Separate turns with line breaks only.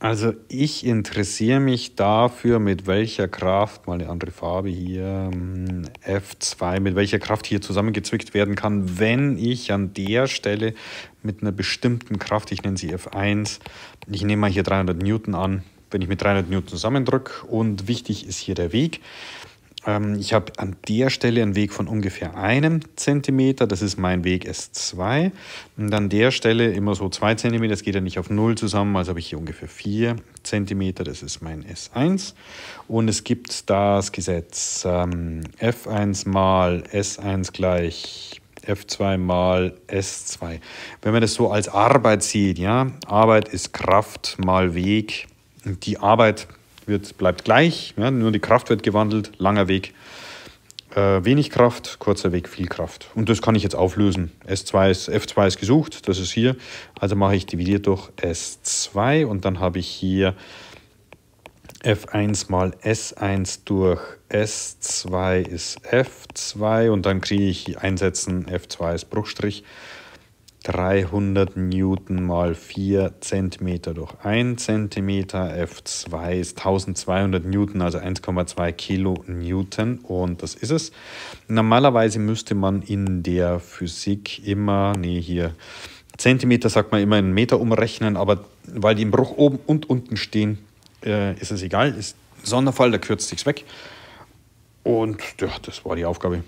Also ich interessiere mich dafür, mit welcher Kraft, mal eine andere Farbe hier, hm, F2, mit welcher Kraft hier zusammengezwickt werden kann, wenn ich an der Stelle mit einer bestimmten Kraft, ich nenne sie F1, ich nehme mal hier 300 Newton an, wenn ich mit 300 Newton zusammendrücke und wichtig ist hier der Weg, ähm, ich habe an der Stelle einen Weg von ungefähr einem Zentimeter. Das ist mein Weg S2. Und an der Stelle immer so zwei Zentimeter. Das geht ja nicht auf null zusammen. Also habe ich hier ungefähr vier Zentimeter. Das ist mein S1. Und es gibt das Gesetz ähm, F1 mal S1 gleich F2 mal S2. Wenn man das so als Arbeit sieht, ja, Arbeit ist Kraft mal Weg. die Arbeit wird, bleibt gleich, ja, nur die Kraft wird gewandelt, langer Weg, äh, wenig Kraft, kurzer Weg, viel Kraft. Und das kann ich jetzt auflösen. S2 ist, F2 ist gesucht, das ist hier. Also mache ich dividiert durch S2 und dann habe ich hier F1 mal S1 durch S2 ist F2 und dann kriege ich einsetzen, F2 ist Bruchstrich. 300 Newton mal 4 Zentimeter durch 1 Zentimeter. F2 ist 1200 Newton, also 1,2 Kilo Newton. Und das ist es. Normalerweise müsste man in der Physik immer, nee, hier Zentimeter sagt man immer in Meter umrechnen, aber weil die im Bruch oben und unten stehen, äh, ist es egal. Ist ein Sonderfall, da kürzt sich's weg. Und ja, das war die Aufgabe.